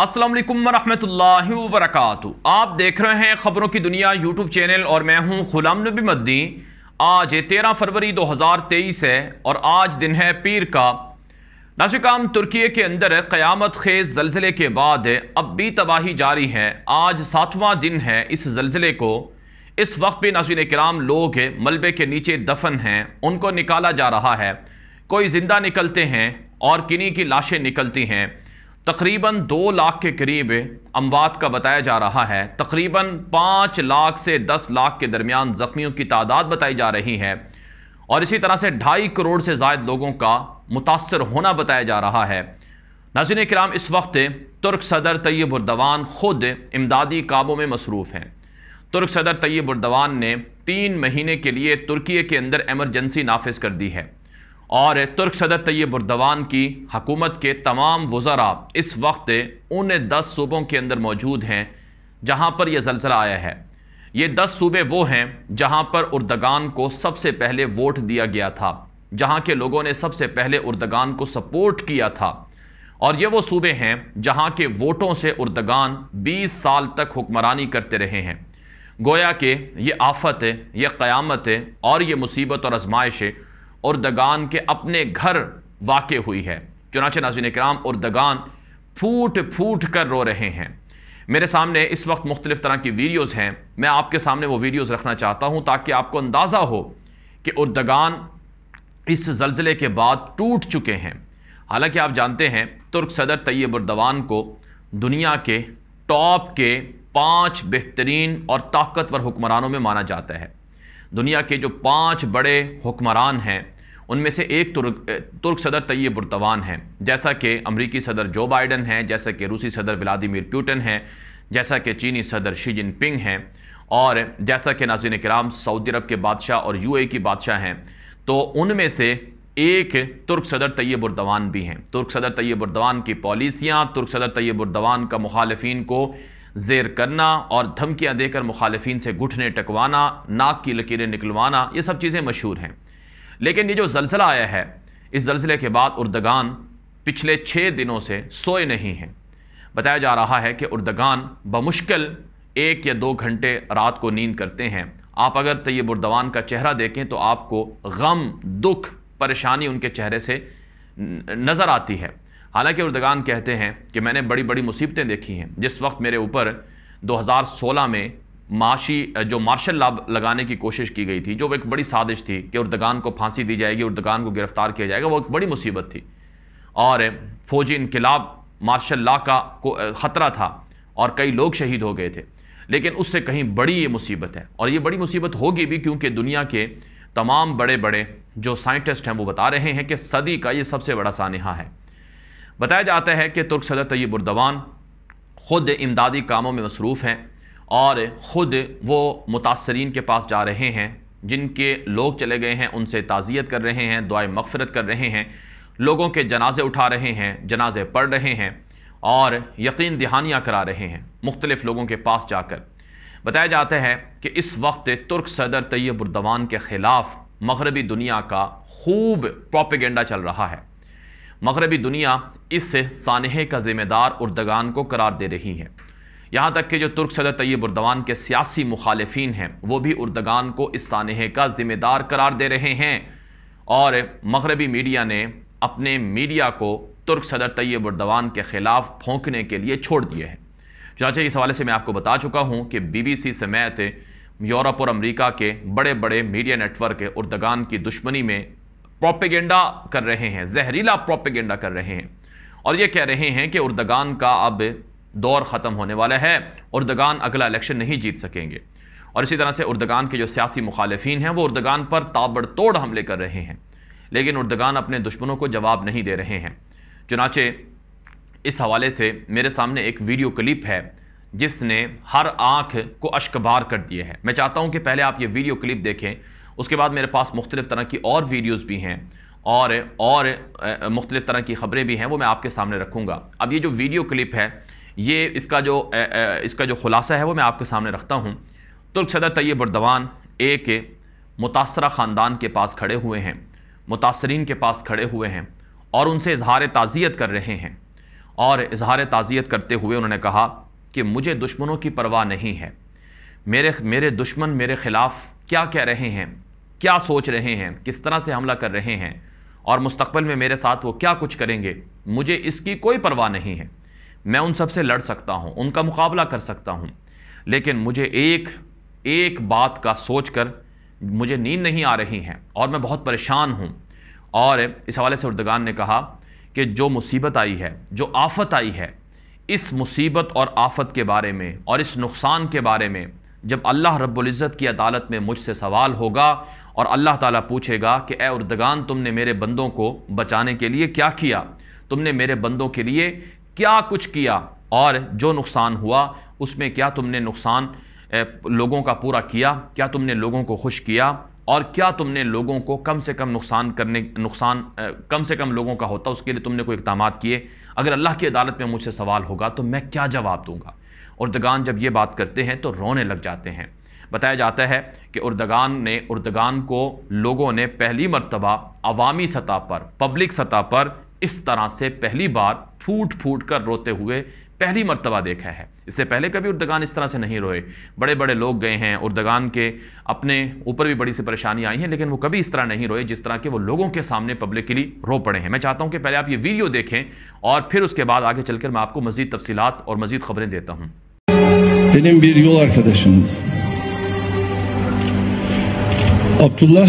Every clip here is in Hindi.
असलम वालेकुम वरक आप देख रहे हैं खबरों की दुनिया यूट्यूब चैनल और मैं हूं गुलाम नबी मद्दी आज तेरह फरवरी 2023 है और आज दिन है पीर का नाशिकाम तुर्की के अंदर क़यामत खेज जलजिले के बाद अब भी तबाही जारी है आज सातवां दिन है इस जलजिले को इस वक्त भी नाशिन कराम लोग मलबे के नीचे दफन हैं उनको निकाला जा रहा है कोई ज़िंदा निकलते हैं और किन्हीं की लाशें निकलती हैं तकरीबन दो लाख के करीब अमवात का बताया जा रहा है तकरीबन पाँच लाख से दस लाख के दरमियान ज़ख्मियों की तादाद बताई जा रही है और इसी तरह से ढाई करोड़ से जायद लोगों का मुतासर होना बताया जा रहा है नाजिन कराम इस वक्त तुर्क सदर तैयब उर्दवान ख़ुद इमदादी काबों में मसरूफ़ हैं तुर्क सदर तैयब उर्दवान ने तीन महीने के लिए तुर्की के अंदर एमरजेंसी नाफिज कर दी है और तुर्क सदर तैयब उर्दवान की हकूमत के तमाम वज़रा इस वक्त उन दस सूबों के अंदर मौजूद हैं जहाँ पर यह जलसला आया है ये दस सूबे वो हैं जहाँ पर उर्दगान को सबसे पहले वोट दिया गया था जहाँ के लोगों ने सबसे पहले उर्दगान को सपोर्ट किया था और ये वो सूबे हैं जहाँ के वोटों से उर्दगान 20 साल तक हुक्मरानी करते रहे हैं गोया के ये आफत है ये क़्यामत है और ये मुसीबत और आजमाइश है और दगान के अपने घर वाक़ हुई है चुनाच नाजिन कराम और दगान फूट फूट कर रो रहे हैं मेरे सामने इस वक्त मुख्तलिफ़ तरह की वीडियोज़ हैं मैं आपके सामने वो वीडियोज़ रखना चाहता हूँ ताकि आपको अंदाज़ा हो कि उर्दगान इस जलजिले के बाद टूट चुके हैं हालांकि आप जानते हैं तुर्क सदर तैयब उर्दवान को दुनिया के टॉप के पाँच बेहतरीन और ताकतवर हुक्मरानों में माना जाता है दुनिया के जो पांच बड़े हुक्मरान हैं उनमें से एक तुर्क तुर्क सदर तैयब बुरतवान हैं जैसा कि अमरीकी सदर जो बाइडन हैं जैसा कि रूसी सदर व्लादिमिर प्यूटन हैं जैसा कि चीनी सदर शी जिनपिंग हैं और जैसा कि नाजिन कराम सऊदी अरब के बादशाह और ए की बादशाह हैं तो उनमें से एक तुर्क सदर तैयब उर्दवान भी हैं तुर्क सदर तैयब उर्दवान की पॉलिसियाँ तुर्क सदर तैयब उर्दवान का मुखालफी को जेर करना और धमकियाँ देकर मुखालफन से घुटने टकवाना नाक की लकीरें निकलवाना ये सब चीज़ें मशहूर हैं लेकिन ये जो जलसला आया है इस जलसले के बाद उर्दगान पिछले छः दिनों से सोए नहीं हैं बताया जा रहा है कि उर्दगान बमुश्किल एक या दो घंटे रात को नींद करते हैं आप अगर तयब उर्दवान का चेहरा देखें तो आपको गम दुख परेशानी उनके चेहरे से नज़र आती है हालांकि उर्दगान कहते हैं कि मैंने बड़ी बड़ी मुसीबतें देखी हैं जिस वक्त मेरे ऊपर 2016 में माशी जो मार्शल लाभ लगाने की कोशिश की गई थी जो एक बड़ी साजिश थी कि उर्दगान को फांसी दी जाएगी उर्दगान को गिरफ़्तार किया जाएगा वो एक बड़ी मुसीबत थी और फ़ौजी इनकलाब मार्शल ला का ख़तरा था और कई लोग शहीद हो गए थे लेकिन उससे कहीं बड़ी ये मुसीबत है और ये बड़ी मुसीबत होगी भी क्योंकि दुनिया के तमाम बड़े बड़े जो साइंटिस्ट हैं वो बता रहे हैं कि सदी का ये सबसे बड़ा सानहा है बताया जाता है कि तुर्क सदर उर्दवान ख़ुद इमदादी कामों में मसरूफ़ हैं और ख़ुद वो मुतासरीन के पास जा रहे हैं जिनके लोग चले गए हैं उनसे ताज़ियत कर रहे हैं दुआ मफफरत कर रहे हैं लोगों के जनाजे उठा रहे हैं जनाजे पढ़ रहे हैं और यकीन दहानियाँ करा रहे हैं मुख्तलिफ़ लोगों के पास जाकर बताया जाता है कि इस वक्त तुर्क सदर उर्दवान के ख़िलाफ़ मगरबी दुनिया का खूब प्रोपिगेंडा चल रहा है मगरबी दुनिया इससे सानहे का ज़िम्मेदार उर्दगान को करार दे रही है यहाँ तक कि जो तुर्क सदर तैयब उर्दवान के सियासी मुखालफी हैं वो भी उर्दगान को इस सानहे का ज़िम्मेदार करार दे रहे हैं और मगरबी मीडिया ने अपने मीडिया को तुर्क सदर तैयब उर्दवान के ख़िलाफ़ फोंकने के लिए छोड़ दिए हैं चाचा इस हवाले से मैं आपको बता चुका हूँ कि बी बी सी समेत यूरोप और अमरीका के बड़े बड़े मीडिया नेटवर्क उर्दगान की दुश्मनी में प्रोपेगेंडा कर रहे हैं जहरीला प्रोपेगेंडा कर रहे हैं और ये कह रहे हैं कि उर्दगान का अब दौर ख़त्म होने वाला है उर्दगान अगला इलेक्शन नहीं जीत सकेंगे और इसी तरह से उर्दगान के जो सियासी मुखालफी हैं वो उर्दगान पर ताबड़तोड़ हमले कर रहे हैं लेकिन उर्दगान अपने दुश्मनों को जवाब नहीं दे रहे हैं चुनाचे इस हवाले से मेरे सामने एक वीडियो क्लिप है जिसने हर आंख को अशकबार कर दिया है मैं चाहता हूं कि पहले आप ये वीडियो क्लिप देखें उसके बाद मेरे पास मुख्तलिफ़ तरह की और वीडियोज़ भी हैं और और मुख्तलिफ़ तरह की ख़बरें भी हैं वो मैं आपके सामने रखूँगा अब ये जो वीडियो क्लिप है ये इसका जो इसका जो ख़ुलासा है वो मैं आपके सामने रखता हूँ तुर्क सदर तैयब उर्दवान एक मुतासर ख़ानदान के पास खड़े हुए हैं मुतासरीन के पास खड़े हुए हैं और उनसे इजहार ताज़ियत कर रहे हैं और इजहार ताज़ियत करते हुए उन्होंने कहा कि मुझे दुश्मनों की परवाह नहीं है मेरे मेरे दुश्मन मेरे ख़िलाफ़ क्या कह रहे हैं क्या सोच रहे हैं किस तरह से हमला कर रहे हैं और मुस्तबल में मेरे साथ वो क्या कुछ करेंगे मुझे इसकी कोई परवाह नहीं है मैं उन सब से लड़ सकता हूँ उनका मुकाबला कर सकता हूँ लेकिन मुझे एक एक बात का सोच कर मुझे नींद नहीं आ रही है और मैं बहुत परेशान हूँ और इस हवाले से उर्दगान ने कहा कि जो मुसीबत आई है जो आफत आई है इस मुसीबत और आफत के बारे में और इस नुकसान के बारे में जब अल्लाह रबुल्ज़त की अदालत में मुझसे सवाल होगा और अल्लाह ताला पूछेगा कि ए उर्दगान तुमने मेरे बंदों को बचाने के लिए क्या किया तुमने मेरे बंदों के लिए क्या कुछ किया और जो नुकसान हुआ उसमें क्या तुमने नुकसान लोगों का पूरा किया क्या तुमने लोगों को खुश किया और क्या तुमने लोगों को कम से कम नुकसान करने नुकसान कम से कम लोगों का होता उसके लिए तुमने कोई इकदाम किए अगर अल्लाह की अदालत में मुझसे सवाल होगा तो मैं क्या जवाब दूंगा और दगान जब ये बात करते हैं तो रोने लग जाते हैं बताया जाता है कि उर्दगान ने उर्दगान को लोगों ने पहली मरतबा अवामी सतह पर पब्लिक सतह पर इस तरह से पहली बार फूट फूट कर रोते हुए पहली मरतबा देखा है इससे पहले कभी उर्दगान इस तरह से नहीं रोए बड़े बड़े लोग गए हैं उर्दगान के अपने ऊपर भी बड़ी सी परेशानी आई है लेकिन वो कभी इस तरह नहीं रोए जिस तरह के वो लोगों के सामने पब्लिकली रो पड़े हैं मैं चाहता हूँ कि पहले आप ये वीडियो देखें और फिर उसके बाद आगे चलकर मैं आपको मजीद तफसीत और मजीद खबरें देता हूँ Abdullah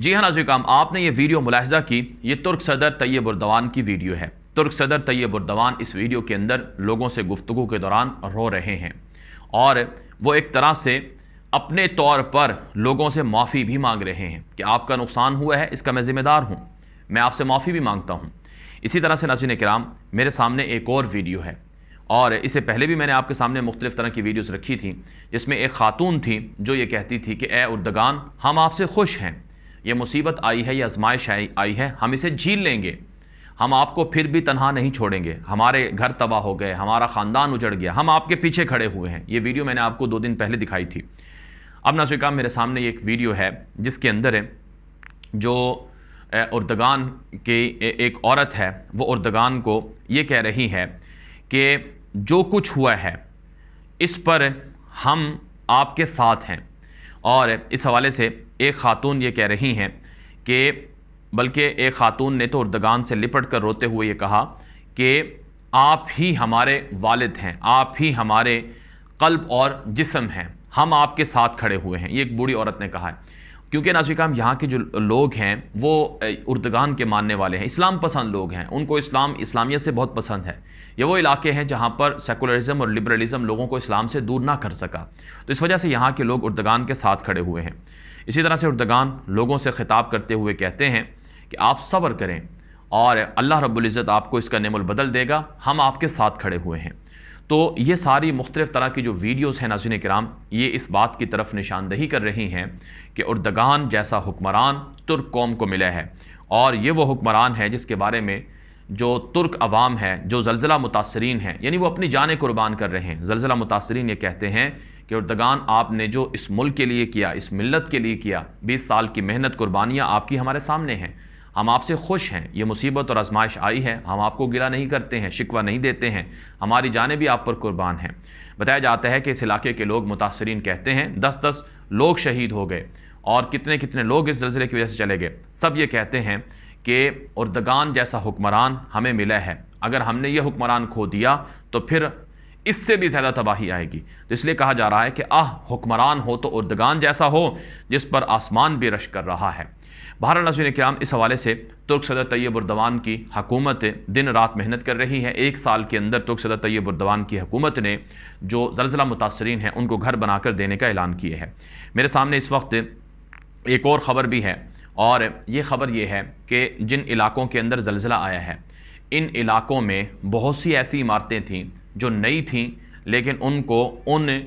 जी हाँ नाजी काम आपने ये वीडियो मुलाहजा की ये तुर्क सदर तैयब उर्दवान की वीडियो है तुर्क सदर तैयब उर्दवान इस वीडियो के अंदर लोगों से गुफ्तु के दौरान रो रहे हैं और वो एक तरह से अपने तौर पर लोगों से माफ़ी भी मांग रहे हैं कि आपका नुकसान हुआ है इसका मैं ज़िम्मेदार हूँ मैं आपसे माफ़ी भी मांगता हूँ इसी तरह से नाजिन कराम मेरे सामने एक और वीडियो है और इससे पहले भी मैंने आपके सामने मुख्तलिफ़ तरह की वीडियोज़ रखी थी जिसमें एक खातून थी जो ये कहती थी कि ए उर्दगान हम आपसे खुश हैं ये मुसीबत आई है या आजमाइश आई है हम इसे झील लेंगे हम आपको फिर भी तनहा नहीं छोड़ेंगे हमारे घर तबाह हो गए हमारा ख़ानदान उजड़ गया हम आपके पीछे खड़े हुए हैं ये वीडियो मैंने आपको दो दिन पहले दिखाई थी अब नाजिकाम मेरे सामने एक वीडियो है जिसके अंदर है जो उर्दगान की एक औरत है वो उर्दगान को ये कह रही है कि जो कुछ हुआ है इस पर हम आपके साथ हैं और इस हवाले से एक ख़ातून ये कह रही हैं कि बल्कि एक ख़ातून ने तो उर्दगान से लिपट कर रोते हुए ये कहा कि आप ही हमारे वालिद हैं आप ही हमारे कल्ब और जिसम हैं हम आपके साथ खड़े हुए हैं ये एक बूढ़ी औरत ने कहा है क्योंकि नाजिकाम यहाँ के जो लोग हैं वो उर्दगान के मानने वाले हैं इस्लाम पसंद लोग हैं उनको इस्लाम इस्लामियत से बहुत पसंद है ये वो इलाके हैं जहाँ पर सेकुलरिज्म और लिबरलिज्म लोगों को इस्लाम से दूर ना कर सका तो इस वजह से यहाँ के लोग उर्दगान के साथ खड़े हुए हैं इसी तरह से उर्दगान लोगों से ख़िताब करते हुए कहते हैं कि आप सब्र करें और अल्लाह रबुल्ज़त आपको इसका नेमुल बदल देगा हम आपके साथ खड़े हुए हैं तो ये सारी मुख्तलिफ़ तरह की जो वीडियोज़ हैं नाजिन कराम ये इस बात की तरफ निशानदही कर रही हैं कि उर्दगान जैसा हुक्मरान तुर्क कौम को मिला है और ये वो हुक्मरान है जिसके बारे में जो तुर्क अवाम है जो जलजिला मुतासरीन है यानी वो अपनी जान कुर्बान कर रहे हैं जलजिला मुतासरीन ये कहते हैं कि उर्दगान आपने जो इस मुल्क के लिए किया इस मिलत के लिए किया बीस साल की मेहनत कुर्बानियाँ आपकी हमारे सामने हैं हम आपसे खुश हैं ये मुसीबत और आजमाइश आई है हम आपको गिला नहीं करते हैं शिकवा नहीं देते हैं हमारी जानें भी आप पर कुर्बान हैं बताया जाता है कि इस इलाके के लोग मुतासरीन कहते हैं दस दस लोग शहीद हो गए और कितने कितने लोग इस जलसले की वजह से चले गए सब ये कहते हैं कि उर्दगान जैसा हुक्मरान हमें मिला है अगर हमने ये हुक्मरान खो दिया तो फिर इससे भी ज़्यादा तबाही आएगी तो इसलिए कहा जा रहा है कि आह हुक्मरान हो तो उर्दगान जैसा हो जिस पर आसमान भी रश कर रहा है बहर नजर कराम इस हवाले से तुर्क सदर तैयब उर्दवान की हकूमत दिन रात मेहनत कर रही है एक साल के अंदर तुर्क सदर तैयब उर्दवान की हकूमत ने जो जलजिला मुतासरीन हैं उनको घर बनाकर देने का ऐलान किए है मेरे सामने इस वक्त एक और ख़बर भी है और ये ख़बर ये है कि जिन इलाकों के अंदर जलजिला आया है इन इलाकों में बहुत सी ऐसी इमारतें थीं जो नई थीं लेकिन उनको उन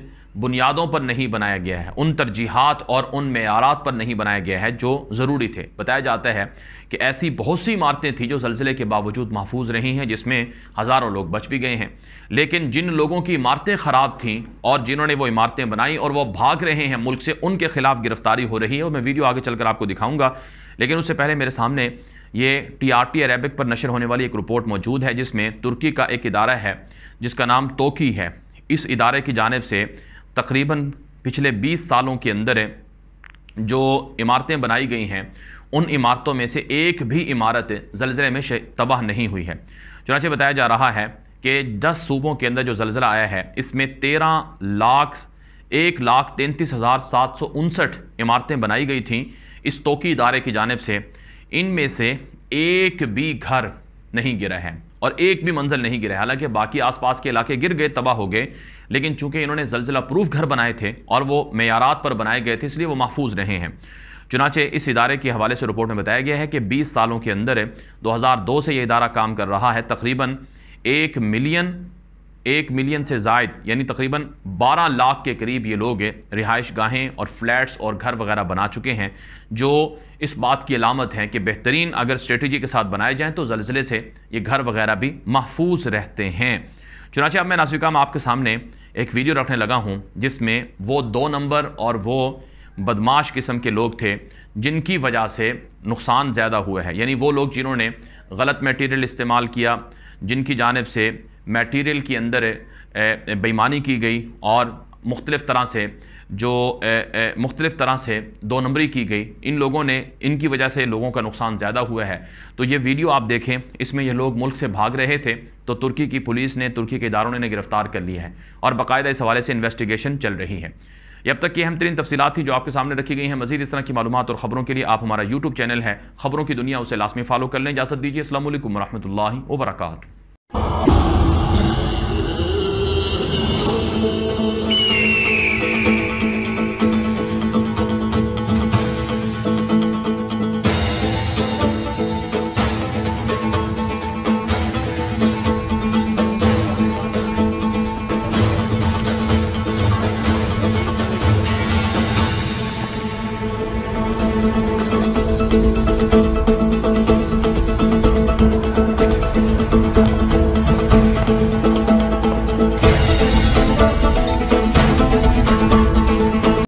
बुनियादों पर नहीं बनाया गया है उन तरजीहत और उन मैारात पर नहीं बनाया गया है जो ज़रूरी थे बताया जाता है कि ऐसी बहुत सी इमारतें थी जो जल्जिले के बावजूद महफूज रही हैं जिसमें हज़ारों लोग बच भी गए हैं लेकिन जिन लोगों की इमारतें ख़राब थीं और जिन्होंने वो इमारतें बनाई और वह भाग रहे हैं मुल्क से उनके ख़िलाफ़ गिरफ्तारी हो रही है और मैं वीडियो आगे चल कर आपको दिखाऊँगा लेकिन उससे पहले मेरे सामने ये टी आर टी अरेबिक पर नशर होने वाली एक रिपोर्ट मौजूद है जिसमें तुर्की का एक इदारा है जिसका नाम तोकी है इस इदारे की जानब से तकरीबन पिछले 20 सालों के अंदर है जो इमारतें बनाई गई हैं उन इमारतों में से एक भी इमारत जलजिले में तबाह नहीं हुई है चुनाचे बताया जा रहा है कि 10 सूबों के अंदर जो जलजला आया है इसमें 13 लाख एक लाख तैंतीस हज़ार सात सौ उनसठ इमारतें बनाई गई थीं इस तोकी इदारे की जानब से इनमें से एक भी घर नहीं गिरा है और एक भी मंजिल नहीं गिरे हालांकि बाकी आसपास के इलाके गिर गए तबाह हो गए लेकिन चूंकि इन्होंने जलजिला प्रूफ घर बनाए थे और वो मैारात पर बनाए गए थे इसलिए वो महफूज रहे हैं चुनाचे इस इदारे के हवाले से रिपोर्ट में बताया गया है कि बीस सालों के अंदर दो से यह इदारा काम कर रहा है तकरीबन एक मिलियन एक मिलियन से जायद यानी तकरीबन 12 लाख के करीब ये लोग रिहाइश गाहें और फ्लैट्स और घर वगैरह बना चुके हैं जो इस बात की अलामत है कि बेहतरीन अगर स्ट्रेटजी के साथ बनाए जाएँ तो जलजिले से ये घर वगैरह भी महफूज रहते हैं चुनाचे अब मैं नासिकाम आपके सामने एक वीडियो रखने लगा हूँ जिसमें वो दो नंबर और वो बदमाश किस्म के लोग थे जिनकी वजह से नुकसान ज़्यादा हुआ है यानी वो लोग जिन्होंने गलत मटेरियल इस्तेमाल किया जिनकी जानब से मटेरियल के अंदर बेईमानी की गई और मुख्तलिफ़ तरह से जो मुख्तलिफ़ तरह से दो नंबरी की गई इन लोगों ने इनकी वजह से लोगों का नुकसान ज़्यादा हुआ है तो ये वीडियो आप देखें इसमें ये लोग मुल्क से भाग रहे थे तो तुर्की की पुलिस ने तुर्की के इदारों ने इन्हें गिरफ़्तार कर लिया है और बाकायदा इस हवाले से इन्वेस्टिगेशन चल रही है अब तक की अहम तरीन तफसीत थी जो आपके सामने रखी गई हैं मजीद इस तरह की मालूम और खबरों के लिए आप हमारा यूट्यूब चैनल है खबरों की दुनिया उसे लाजमी फॉलो कर लें इजाज़त दीजिए असल वरहमल वर्का